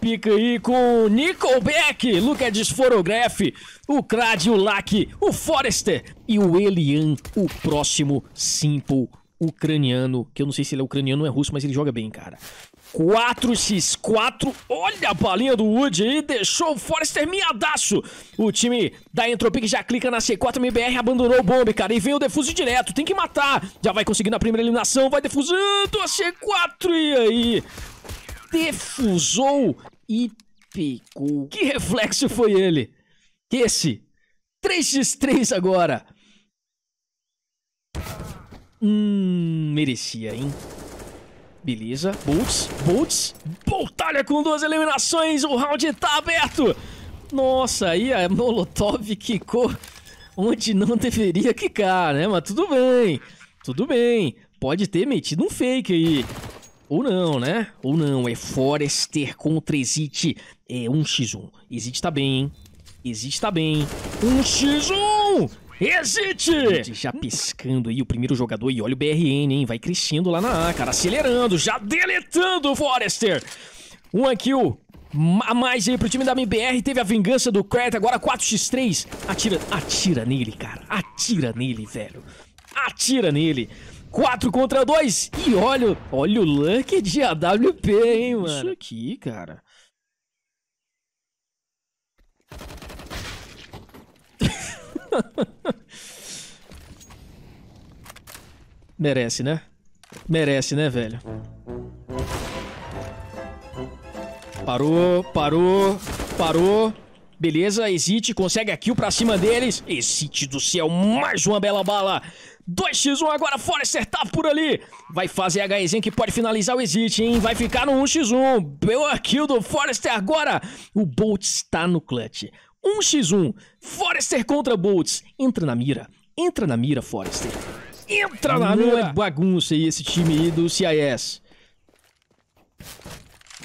Pica aí com Nickelback, Luca Disforograph, o Crad, o Lack, o Forrester e o Elian, o próximo Simple ucraniano, que eu não sei se ele é ucraniano ou é russo, mas ele joga bem, cara. 4x4, olha a balinha do Wood aí, deixou o Forrester miadaço. O time da Entropic já clica na C4, MBR abandonou o bombe, cara, e vem o defuso direto, tem que matar. Já vai conseguindo a primeira eliminação, vai defusando a C4 e aí defusou e picou. Que reflexo foi ele? Esse. 3x3 agora. Hum, merecia, hein? Beleza. Bolts, Bolts. Boltalha com duas eliminações. O round tá aberto. Nossa, aí a Molotov quicou onde não deveria quicar, né? Mas tudo bem. Tudo bem. Pode ter metido um fake aí. Ou não, né? Ou não, é Forester contra Exit. É 1x1. Exit tá bem, hein? Exit tá bem. 1x1! Exit! Já hum. piscando aí o primeiro jogador e olha o BRN, hein? Vai crescendo lá na A, cara. Acelerando, já deletando o Forester. Uma kill a mais aí pro time da MBR. Teve a vingança do Creta, agora 4x3. Atira, atira nele, cara. Atira nele, velho. Atira nele. 4 contra 2. E olha, olha o Luck de AWP, hein, mano. Isso aqui, cara. Merece, né? Merece, né, velho? Parou, parou, parou. Beleza, Exit consegue a kill pra cima deles. Exit do céu, mais uma bela bala. 2x1 agora, Forrester tá por ali. Vai fazer a HEzinha que pode finalizar o Exit, hein? Vai ficar no 1x1. Boa kill do Forrester agora. O Bolt está no clutch. 1x1. Forrester contra Bolts. Entra na mira. Entra na mira, Forrester. Entra na mira. Não é bagunça aí esse time aí do CIS.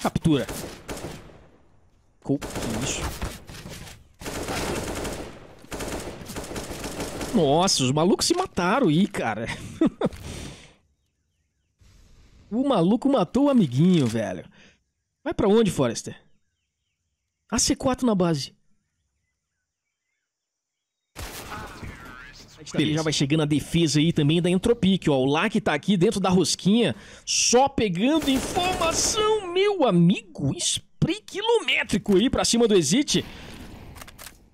Captura. Isso. Nossa, os malucos se mataram aí, cara. o maluco matou o amiguinho, velho. Vai para onde, Forrester? AC4 na base. Ele já vai chegando a defesa aí também da Entropique, ó. O Lac tá aqui dentro da rosquinha, só pegando informação, meu amigo. Spray quilométrico aí pra cima do Exit.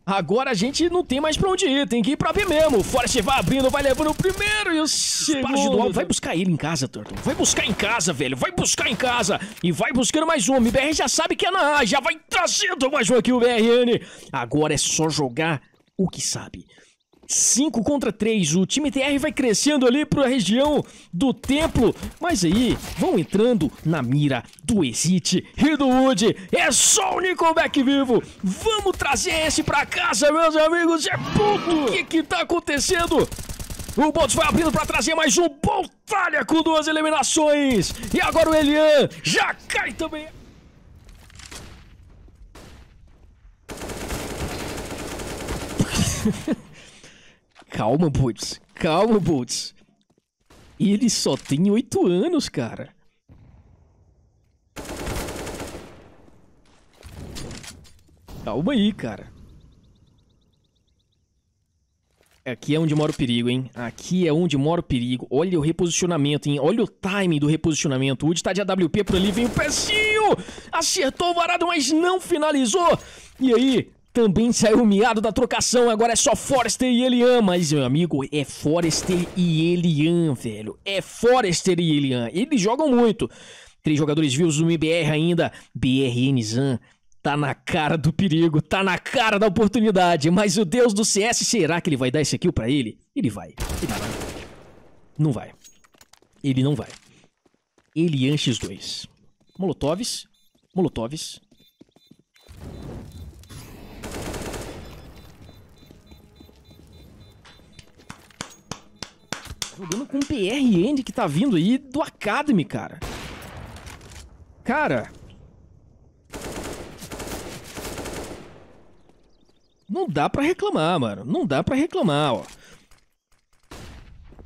Agora a gente não tem mais pra onde ir, tem que ir pra ver mesmo. O Forest vai abrindo, vai levando o primeiro e o segundo. Vai buscar ele em casa, Turtle. Vai buscar em casa, velho. Vai buscar em casa. E vai buscando mais um. O MBR já sabe que é na A. Já vai trazendo mais um aqui o BRN. Agora é só jogar o que sabe. 5 contra 3. O time TR vai crescendo ali para a região do templo. Mas aí vão entrando na mira do Exit e do Wood. É só o Nickelback vivo. Vamos trazer esse para casa, meus amigos. É puto. O que que tá acontecendo? O Boltz vai abrindo para trazer mais um Boltalha com duas eliminações. E agora o Elian já cai também. Calma, Boots. Calma, Boots. Ele só tem oito anos, cara. Calma aí, cara. Aqui é onde mora o perigo, hein? Aqui é onde mora o perigo. Olha o reposicionamento, hein? Olha o timing do reposicionamento. O Wood tá de AWP por ali, vem o pezinho! Acertou o varado, mas não finalizou! E aí, também saiu miado da trocação, agora é só Forrester e Elian. Mas, meu amigo, é Forrester e Elian, velho. É Forrester e Elian. Eles jogam muito. Três jogadores vivos no IBR ainda. BRN Zan. Tá na cara do perigo, tá na cara da oportunidade. Mas o deus do CS, será que ele vai dar esse kill pra ele? Ele vai. Ele vai. Não vai. Ele não vai. Elian X2. Molotovs. Molotovs. Jogando com o PR End que tá vindo aí do Academy, cara. Cara. Não dá pra reclamar, mano. Não dá pra reclamar, ó.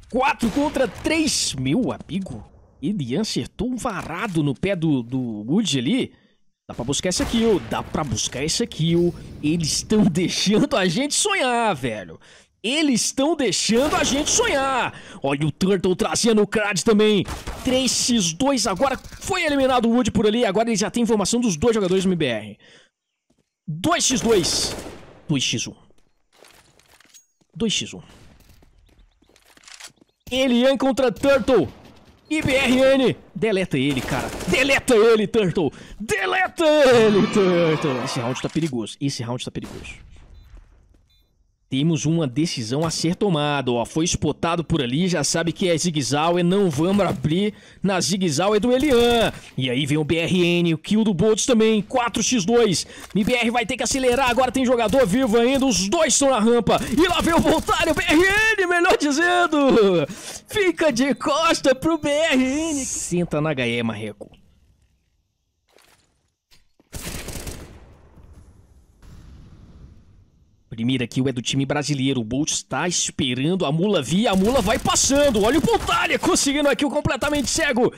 4 contra 3, meu amigo. Elian acertou um varado no pé do, do Wood ali. Dá pra buscar essa kill, dá pra buscar essa kill. Eles estão deixando a gente sonhar, velho. Eles estão deixando a gente sonhar. Olha o Turtle trazendo o Crad também. 3x2 agora. Foi eliminado o Wood por ali. Agora ele já tem informação dos dois jogadores do MBR. 2x2. 2x1. 2x1. Elian contra Turtle. IBRN. Deleta ele, cara. Deleta ele, Turtle. Deleta ele, Turtle. Esse round tá perigoso. Esse round tá perigoso. Temos uma decisão a ser tomada, ó. Foi spotado por ali, já sabe que é Zigzal e não vamos abrir na Zigzal zague do Elian. E aí vem o BRN, o kill do Boltz também, 4x2. MBR vai ter que acelerar, agora tem jogador vivo ainda, os dois estão na rampa. E lá vem o Voltário, BRN, melhor dizendo. Fica de costa pro BRN. Senta na HE, Marreco. Primeira kill é do time brasileiro. O Bolt está esperando a mula vir. A mula vai passando. Olha o Pontalha conseguindo a kill completamente cego.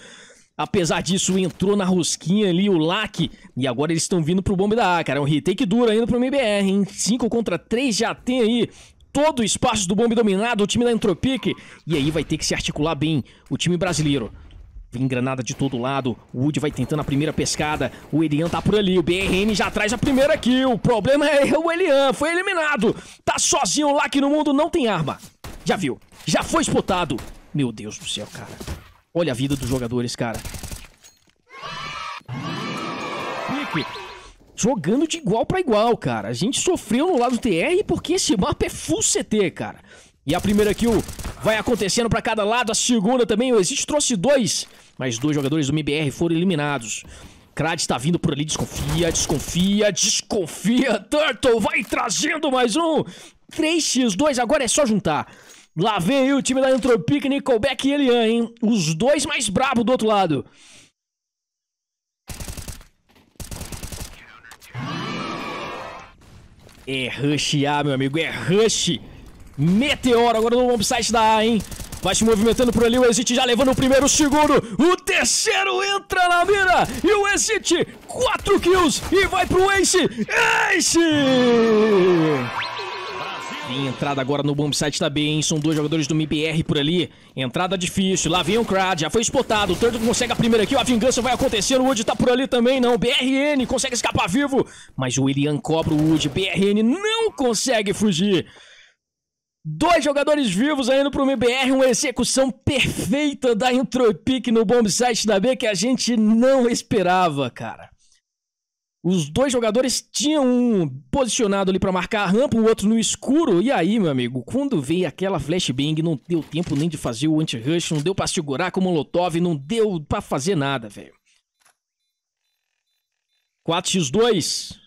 Apesar disso, entrou na rosquinha ali o Lack E agora eles estão vindo pro bombe da A, cara. É um retake duro ainda pro MBR, hein? 5 contra 3 já tem aí todo o espaço do bombe dominado. O time da Entropique. E aí vai ter que se articular bem o time brasileiro. Vem granada de todo lado. O Wood vai tentando a primeira pescada. O Elian tá por ali. O BRN já traz a primeira kill. O problema é o Elian. Foi eliminado. Tá sozinho lá que no mundo não tem arma. Já viu. Já foi explotado. Meu Deus do céu, cara. Olha a vida dos jogadores, cara. Pique. Jogando de igual para igual, cara. A gente sofreu no lado do TR porque esse mapa é full CT, cara. E a primeira kill vai acontecendo para cada lado. A segunda também. O Exit trouxe dois. Mas dois jogadores do MBR foram eliminados. Krad está vindo por ali, desconfia, desconfia, desconfia. Turtle vai trazendo mais um. 3x2, agora é só juntar. Lá vem o time da Entropic, Nickelback e Elian, hein? Os dois mais brabo do outro lado. É rush A, meu amigo, é rush. Meteoro agora no bombsite da A, hein? Vai se movimentando por ali, o Exit já levando o primeiro, o segundo. O terceiro entra na mira. E o Exit, 4 kills. E vai pro Ace. Ace! Vem entrada agora no bombsite também, hein? São dois jogadores do MIBR por ali. Entrada difícil. Lá vem o Crad, já foi espotado. O Turtle consegue a primeira aqui. A vingança vai acontecer. O Wood tá por ali também, não. BRN consegue escapar vivo. Mas o William cobra o Wood. BRN não consegue fugir. Dois jogadores vivos ainda para o MBR, uma execução perfeita da Entropic no bombsite da B que a gente não esperava, cara. Os dois jogadores tinham um posicionado ali para marcar a rampa, o outro no escuro. E aí, meu amigo, quando veio aquela flashbang, não deu tempo nem de fazer o anti-rush, não deu para segurar com o Molotov, não deu para fazer nada, velho. 4x2.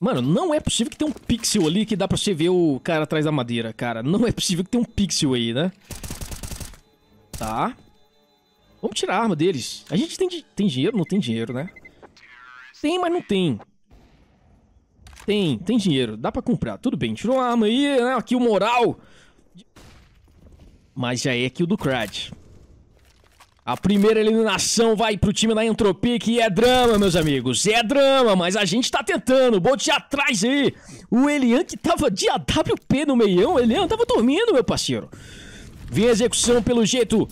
Mano, não é possível que tem um pixel ali que dá pra você ver o cara atrás da madeira, cara. Não é possível que tem um pixel aí, né? Tá. Vamos tirar a arma deles. A gente tem, tem dinheiro? Não tem dinheiro, né? Tem, mas não tem. Tem, tem dinheiro. Dá pra comprar. Tudo bem, tirou a arma aí, né? Aqui o moral. Mas já é aqui o do Crad. A primeira eliminação vai pro time da Entropia, que é drama, meus amigos. É drama, mas a gente tá tentando. Bote atrás aí. O Elian que tava de AWP no meião. Elian tava dormindo, meu parceiro. Vem a execução pelo jeito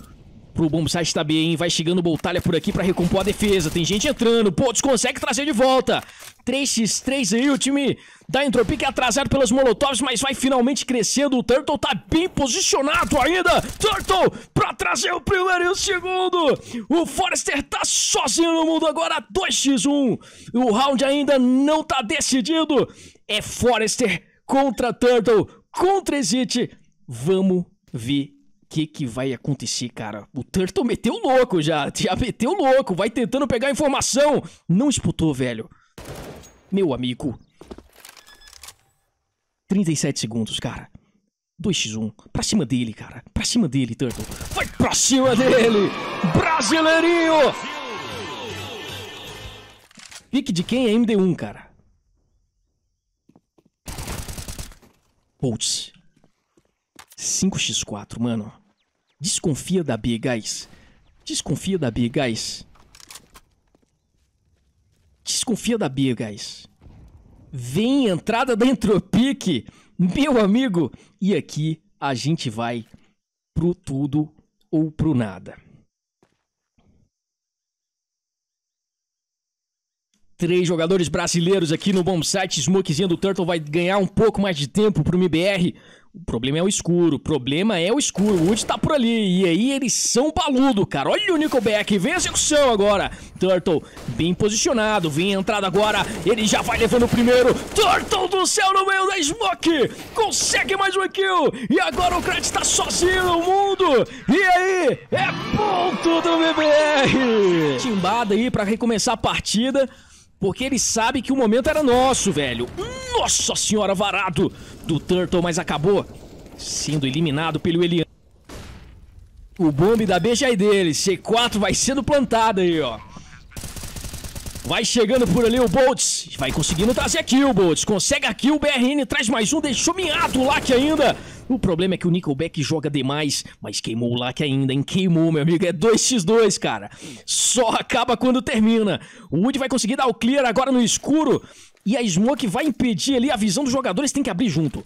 pro bombsite da tá bem, hein? Vai chegando o Boltalha por aqui pra recompor a defesa. Tem gente entrando. Potos consegue trazer de volta. 3x3 aí, o time da Entropic é atrasado pelas Molotovs, mas vai finalmente crescendo. O Turtle tá bem posicionado ainda. Turtle pra trazer o primeiro e o segundo. O Forrester tá sozinho no mundo agora. 2x1. O round ainda não tá decidido. É Forrester contra Turtle, contra Exit. Vamos ver que que vai acontecer, cara? O Turtle meteu louco já, já meteu louco, vai tentando pegar informação. Não esputou, velho. Meu amigo. 37 segundos, cara. 2x1. Pra cima dele, cara. Pra cima dele, Turtle. Vai pra cima dele! Brasileirinho! Pique de quem é MD1, cara? Putz. 5x4, mano. Desconfia da B, guys. Desconfia da B, guys. Desconfia da B, guys. Vem entrada da Entropic, meu amigo. E aqui a gente vai pro tudo ou pro nada. 3 jogadores brasileiros aqui no bom site. Smokezinha do Turtle vai ganhar um pouco mais de tempo pro MBR. O problema é o escuro, o problema é o escuro. O Wood tá por ali. E aí eles são paludo, cara. Olha o Nickelback, vem a execução agora. Turtle bem posicionado, vem a entrada agora. Ele já vai levando o primeiro. Turtle do céu no meio da Smoke. Consegue mais um kill. E agora o Kratz tá sozinho no mundo. E aí, é ponto do BBR. Timbada aí para recomeçar a partida. Porque ele sabe que o momento era nosso, velho. Nossa senhora, varado do Turtle, mas acabou sendo eliminado pelo Elian. O bombe da beija dele, C4 vai sendo plantado aí, ó. Vai chegando por ali o Boltz, vai conseguindo trazer aqui kill, Boltz. Consegue aqui kill, o BRN traz mais um, deixou minado o Lack ainda. O problema é que o Nickelback joga demais, mas queimou o Lack ainda, hein? Queimou, meu amigo. É 2x2, cara. Só acaba quando termina. O Wood vai conseguir dar o clear agora no escuro. E a Smoke vai impedir ali a visão dos jogadores, tem que abrir junto.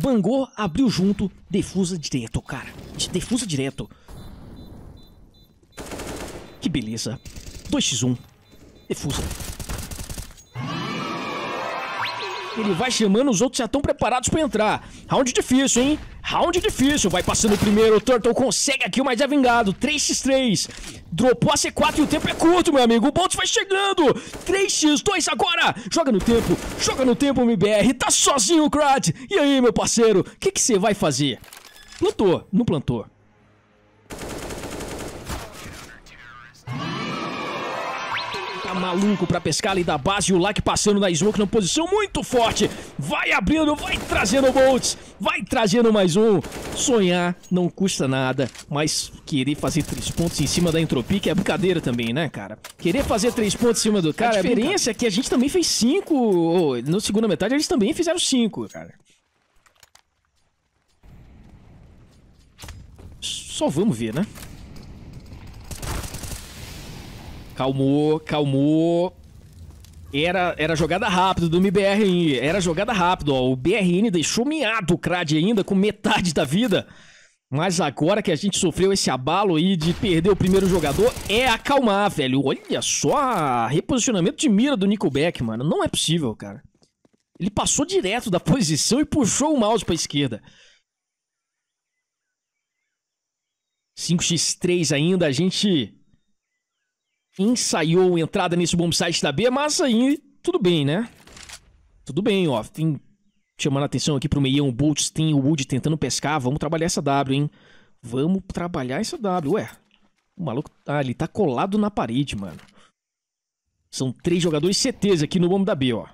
Bangor abriu junto, defusa direto, cara. Defusa direto. Que beleza. 2x1. Defusa. Ele vai chamando, os outros já estão preparados para entrar. Round difícil, hein? Round difícil. Vai passando o primeiro. O Turtle consegue aqui, mas é vingado. 3x3. Dropou a C4 e o tempo é curto, meu amigo. O Bolt vai chegando. 3x2 agora. Joga no tempo. Joga no tempo, MBR. Tá sozinho o Krat. E aí, meu parceiro? O que você vai fazer? Plantou. Não plantou. Tá maluco pra pescar ali da base. E o Lack passando na smoke numa posição muito forte. Vai abrindo, vai trazendo bolts. Vai trazendo mais um. Sonhar não custa nada. Mas querer fazer três pontos em cima da entropia, que é brincadeira também, né, cara? Querer fazer três pontos em cima do cara. A é diferença é, que a gente também fez cinco. Ou, na segunda metade, eles também fizeram cinco, cara. Só vamos ver, né? Calmou, calmou. Era, era jogada rápida do MBRN. Era jogada rápida, ó. O BRN deixou miado o Crad ainda com metade da vida. Mas agora que a gente sofreu esse abalo aí de perder o primeiro jogador, é acalmar, velho. Olha só, reposicionamento de mira do Nickelback, mano. Não é possível, cara. Ele passou direto da posição e puxou o mouse pra esquerda. 5x3 ainda, a gente ensaiou entrada nesse bombsite da B, mas aí tudo bem, né? Tudo bem, ó. Tem... Chamando a atenção aqui pro meião, o Boltz tem o Wood tentando pescar. Vamos trabalhar essa W, hein? Vamos trabalhar essa W. Ué, o maluco... Ah, ele tá colado na parede, mano. São três jogadores certeza aqui no bombo da B, ó.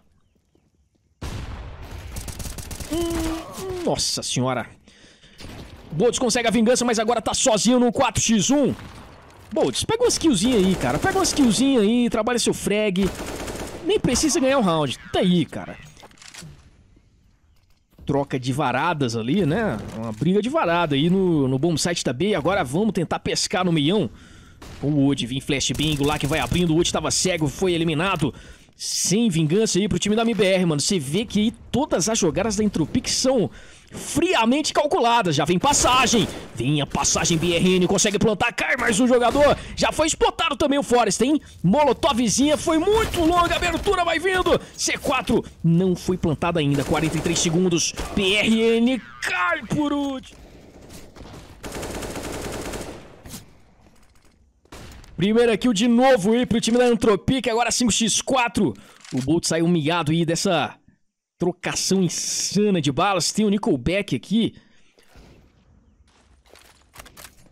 Hum, nossa senhora. Boltz consegue a vingança, mas agora tá sozinho no 4x1. Boltz, pega uma skillzinha aí, cara. Pega uma skillzinha aí, trabalha seu frag. Nem precisa ganhar o um round. Tá aí, cara. Troca de varadas ali, né? Uma briga de varada aí no, no bom site da B. Agora vamos tentar pescar no meião. O Wood vem flash bingo lá que vai abrindo. O Wood estava cego, foi eliminado. Sem vingança aí pro time da MBR, mano. Você vê que todas as jogadas da Entropic são friamente calculadas. Já vem passagem. Vem a passagem BRN, consegue plantar, cai mais um jogador. Já foi explotado também o Forest, hein? Molotovzinha, foi muito longa, abertura vai vindo. C4 não foi plantada ainda, 43 segundos. BRN cai por último. Primeira kill de novo aí pro time da Antropic, agora 5x4. O Bolt saiu humilhado aí dessa trocação insana de balas. Tem o Nickelback aqui.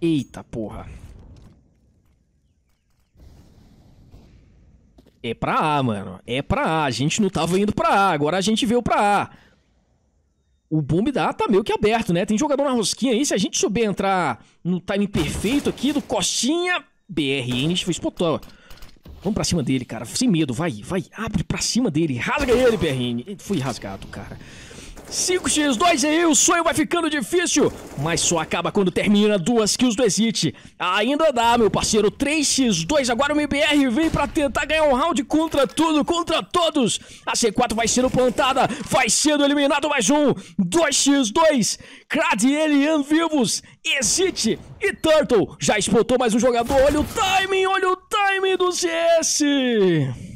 Eita porra. É pra A, mano. É pra A. A gente não tava indo pra A, agora a gente veio pra A. O bomb da A tá meio que aberto, né? Tem jogador na rosquinha aí. Se a gente souber entrar no time perfeito aqui do Costinha, BRN Spotola. Vamos pra cima dele, cara. Sem medo, vai, vai. Abre pra cima dele. Rasga ele, BRN. Fui rasgado, cara. 5x2 aí, o sonho vai ficando difícil, mas só acaba quando termina duas kills do Exit. Ainda dá, meu parceiro, 3x2, agora o MBR vem pra tentar ganhar um round contra tudo, contra todos. A C4 vai sendo plantada, vai sendo eliminado mais um, 2x2, Crad e Elian vivos, Exit e Turtle. Já explotou mais um jogador, olha o timing, olha o timing do CS.